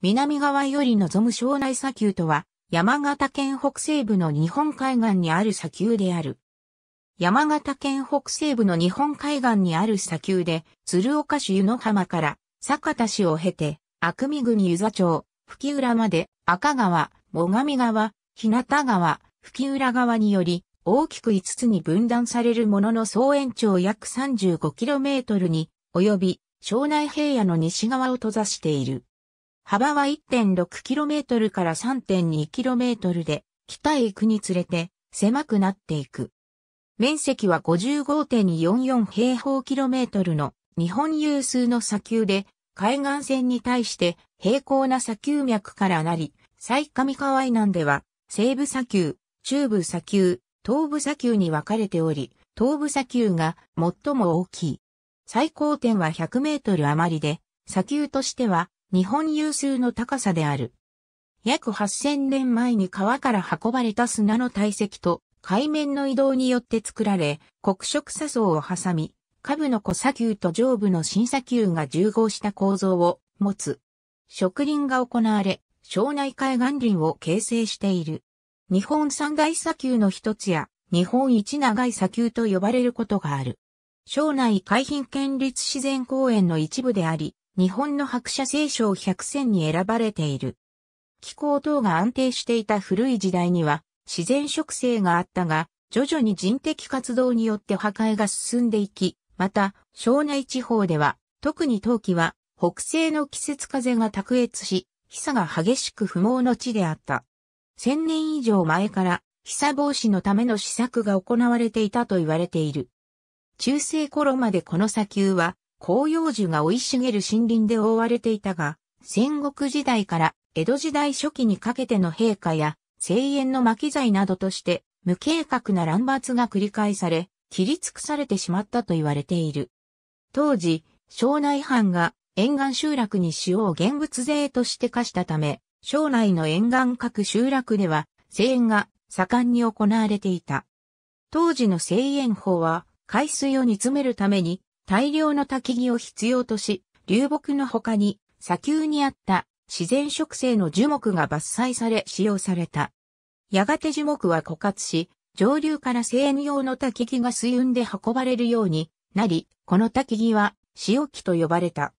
南側より望む庄内砂丘とは、山形県北西部の日本海岸にある砂丘である。山形県北西部の日本海岸にある砂丘で、鶴岡市湯野浜から酒田市を経て、悪見郡湯座町、吹浦まで赤川、最上川、日向川、吹浦川により、大きく5つに分断されるものの総延長約 35km に及び、庄内平野の西側を閉ざしている。幅は 1.6km から 3.2km で、北へ行くにつれて狭くなっていく。面積は55.44平方キロメートルの日本有数の砂丘で、海岸線に対して平行な砂丘脈からなり、最上川以南では西部砂丘、中部砂丘、東部砂丘に分かれており、東部砂丘が最も大きい。最高点は100メートル余りで、砂丘としては日本有数の高さである。約8000年前に川から運ばれた砂の堆積と海面の移動によって作られ、黒色砂層を挟み、下部の小砂丘と上部の新砂丘が融合した構造を持つ。植林が行われ、庄内海岸林を形成している。日本三大砂丘の一つや、日本一長い砂丘と呼ばれることがある。庄内海浜県立自然公園の一部であり、日本の白車聖書100選に選ばれている。気候等が安定していた古い時代には自然植生があったが、徐々に人的活動によって破壊が進んでいき、また、庄内地方では、特に冬季は、北西の季節風が卓越し、被差が激しく不毛の地であった。千年以上前から、被差防止のための施策が行われていたと言われている。中世頃までこの砂丘は、広葉樹が生い茂る森林で覆われていたが、戦国時代から江戸時代初期にかけての陛下や、声援の巻材などとして、無計画な乱伐が繰り返され、切り尽くされてしまったと言われている。当時、庄内藩が沿岸集落に塩を現物税として課したため、庄内の沿岸各集落では、声援が盛んに行われていた。当時の声援法は、海水を煮詰めるために、大量の焚き木を必要とし、流木の他に砂丘にあった自然植生の樹木が伐採され使用された。やがて樹木は枯渇し、上流から製塩用の焚き木が水運で運ばれるようになり、この焚き木は塩木と呼ばれた。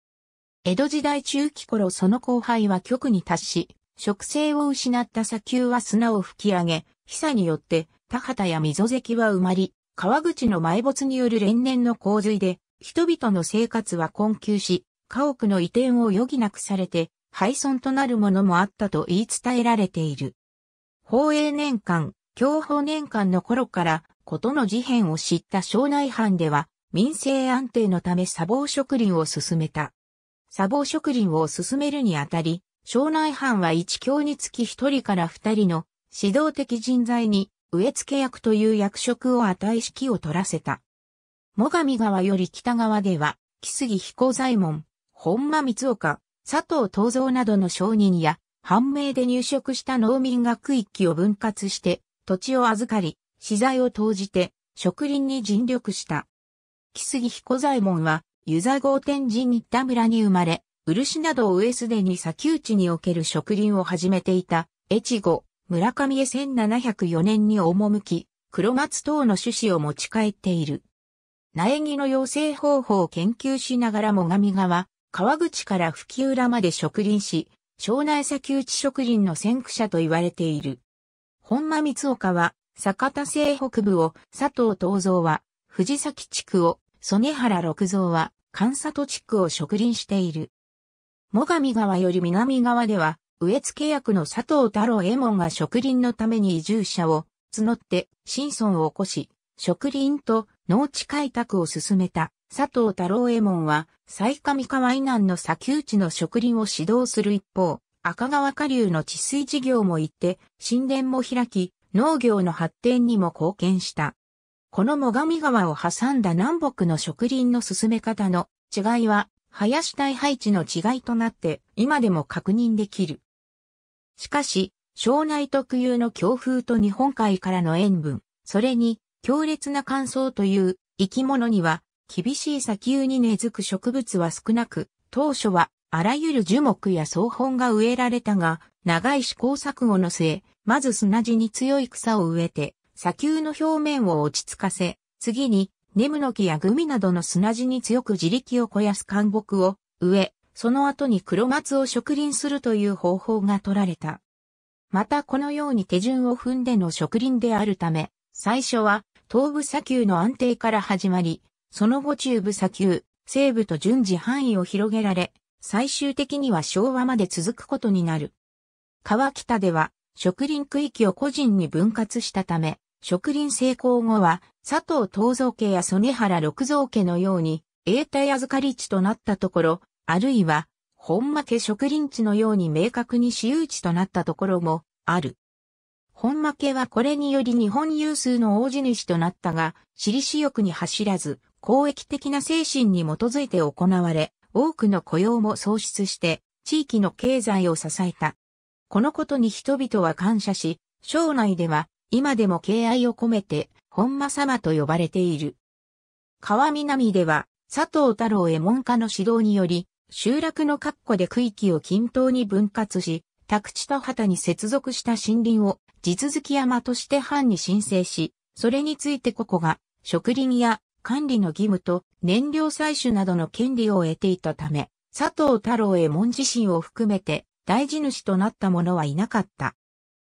江戸時代中期頃その後輩は極に達し、植生を失った砂丘は砂を吹き上げ、被災によって田畑や溝関は埋まり、川口の埋没による連年の洪水で人々の生活は困窮し、家屋の移転を余儀なくされて、廃村となるものもあったと言い伝えられている。宝永年間、享保年間の頃から、ことの事変を知った庄内藩では、民生安定のため砂防植林を進めた。砂防植林を進めるにあたり、庄内藩は一教につき一人から二人の指導的人材に植付役という役職を与え式を取らせた。最上川より北側では、木杉彦左衛門、本間光岡、佐藤東蔵などの商人や、判明で入植した農民が区域を分割して、土地を預かり、資材を投じて、植林に尽力した。木杉彦左衛門は、湯座郷天神新田村に生まれ、漆などを上すでに先打ちにおける植林を始めていた、越後、村上へ1704年に赴き、黒松等の種子を持ち帰っている。苗木の養成方法を研究しながら最上川、川口から吹浦まで植林し、庄内先打ち植林の先駆者と言われている。本間光岡は、坂田西北部を、佐藤東蔵は、藤崎地区を、曽根原六蔵は、関里地区を植林している。最上川より南側では、植付役の佐藤太郎右衛門が植林のために移住者を募って、新村を起こし、植林と農地開拓を進めた佐藤太郎右衛門は、最上川以南の砂丘地の植林を指導する一方、赤川下流の治水事業も行って、神殿も開き、農業の発展にも貢献した。この最上川を挟んだ南北の植林の進め方の違いは、林帯配置の違いとなって今でも確認できる。しかし、庄内特有の強風と日本海からの塩分、それに強烈な乾燥という生き物には厳しい砂丘に根付く植物は少なく、当初はあらゆる樹木や草本が植えられたが、長い試行錯誤の末、まず砂地に強い草を植えて、砂丘の表面を落ち着かせ、次に、ネムノキやグミなどの砂地に強く自力を肥やす灌木を植え、その後に黒松を植林するという方法が取られた。またこのように手順を踏んでの植林であるため、最初は東部砂丘の安定から始まり、その後中部砂丘、西部と順次範囲を広げられ、最終的には昭和まで続くことになる。川北では、植林区域を個人に分割したため、植林成功後は、佐藤東蔵家や曽根原六蔵家のように、永代預かり地となったところ、あるいは、本間家植林地のように明確に私有地となったところも、ある。本負けはこれにより日本有数の大地主となったが、私利私欲に走らず、公益的な精神に基づいて行われ、多くの雇用も創出して、地域の経済を支えた。このことに人々は感謝し、省内では今でも敬愛を込めて、本間様と呼ばれている。川南では、佐藤太郎へ門下の指導により、集落の括弧で区域を均等に分割し、宅地と旗に接続した森林を地続き山として藩に申請し、それについてここが、植林や管理の義務と燃料採取などの権利を得ていたため、佐藤太郎へ門自身を含めて大事主となった者はいなかった。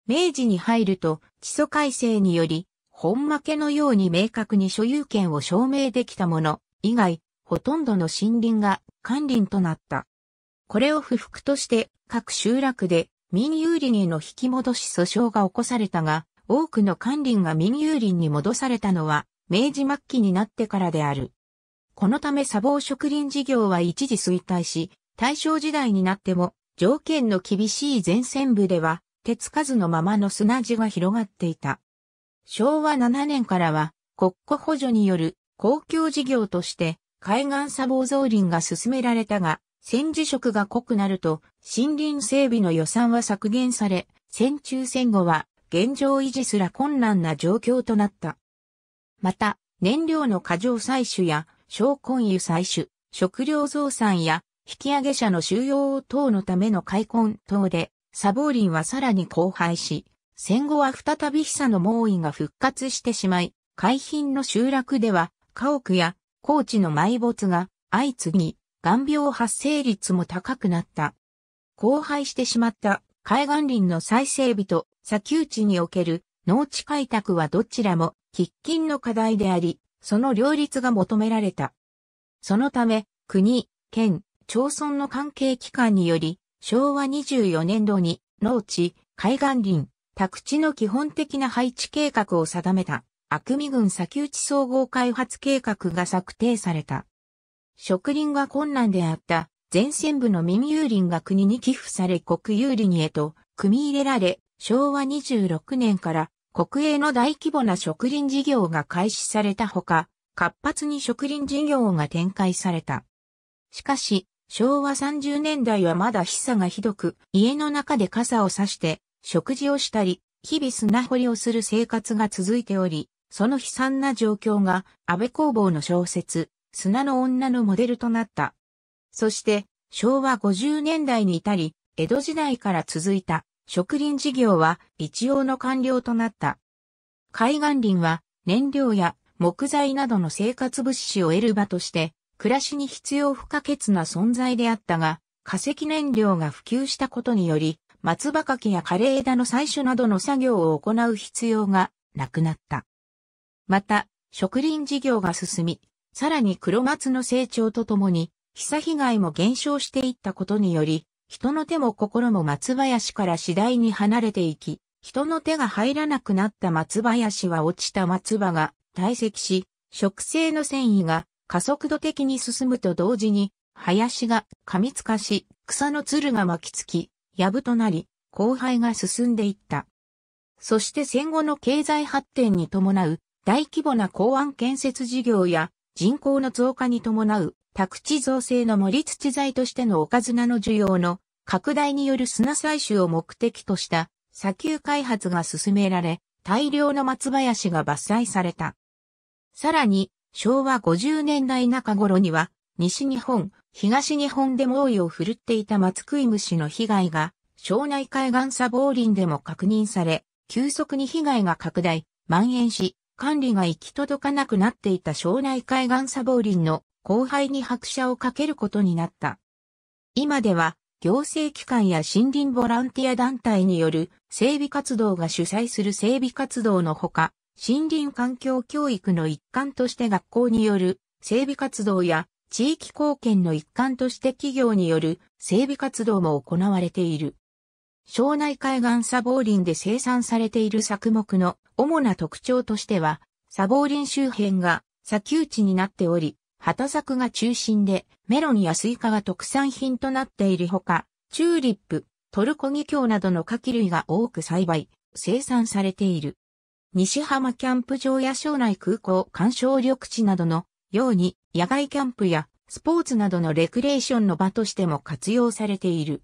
明治に入ると、地礎改正により、本負けのように明確に所有権を証明できた者以外、ほとんどの森林が管林となった。これを不服として、各集落で民有林への引き戻し訴訟が起こされたが、多くの官林が民有林に戻されたのは、明治末期になってからである。このため砂防植林事業は一時衰退し、大正時代になっても、条件の厳しい前線部では、手つかずのままの砂地が広がっていた。昭和7年からは、国庫補助による公共事業として、海岸砂防造林が進められたが、戦時色が濃くなると森林整備の予算は削減され、戦中戦後は現状維持すら困難な状況となった。また、燃料の過剰採取や小根油採取、食料増産や引き上げ者の収容等のための開墾等で、砂防林はさらに荒廃し、戦後は再び差の猛威が復活してしまい、海浜の集落では家屋や高地の埋没が相次ぎ、眼病発生率も高くなった。荒廃してしまった海岸林の再整備と砂丘地における農地開拓はどちらも喫緊の課題であり、その両立が求められた。そのため、国、県、町村の関係機関により、昭和24年度に農地、海岸林、宅地の基本的な配置計画を定めた、悪見郡砂丘地総合開発計画が策定された。植林が困難であった前線部の民有林が国に寄付され国有林へと組み入れられ、昭和26年から国営の大規模な植林事業が開始されたほか、活発に植林事業が展開された。しかし、昭和30年代はまだ被差がひどく、家の中で傘を差して、食事をしたり、日々砂掘りをする生活が続いており、その悲惨な状況が安倍工房の小説、砂の女のモデルとなった。そして、昭和50年代に至り、江戸時代から続いた植林事業は一応の完了となった。海岸林は燃料や木材などの生活物資を得る場として、暮らしに必要不可欠な存在であったが、化石燃料が普及したことにより、松葉かけや枯れ枝の採取などの作業を行う必要がなくなった。また、植林事業が進み、さらに黒松の成長とともに、被災被害も減少していったことにより、人の手も心も松林から次第に離れていき、人の手が入らなくなった松林は落ちた松葉が堆積し、植生の繊維が加速度的に進むと同時に、林が噛みつかし、草のつるが巻きつき、藪となり、荒廃が進んでいった。そして戦後の経済発展に伴う大規模な港湾建設事業や人口の増加に伴う宅地造成の盛り土材としての岡なの需要の拡大による砂採取を目的とした砂丘開発が進められ、大量の松林が伐採された。さらに、昭和50年代中頃には、西日本、東日本でも猛威を振るっていた松食い虫の被害が、庄内海岸砂防林でも確認され、急速に被害が拡大、蔓延し、管理が行き届かなくなっていた庄内海岸砂防林の後輩に拍車をかけることになった。今では行政機関や森林ボランティア団体による整備活動が主催する整備活動のほか、森林環境教育の一環として学校による整備活動や地域貢献の一環として企業による整備活動も行われている。庄内海岸砂防林で生産されている作目の主な特徴としては、砂防林周辺が砂丘地になっており、畑作が中心で、メロンやスイカが特産品となっているほか、チューリップ、トルコギキョウなどの柿類が多く栽培、生産されている。西浜キャンプ場や庄内空港観賞緑地などのように野外キャンプやスポーツなどのレクレーションの場としても活用されている。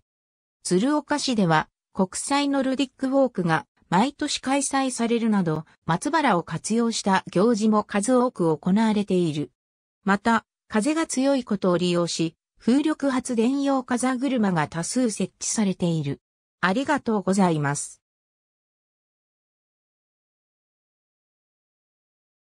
鶴岡市では国際ノルディックウォークが毎年開催されるなど、松原を活用した行事も数多く行われている。また、風が強いことを利用し、風力発電用風車が多数設置されている。ありがとうございます。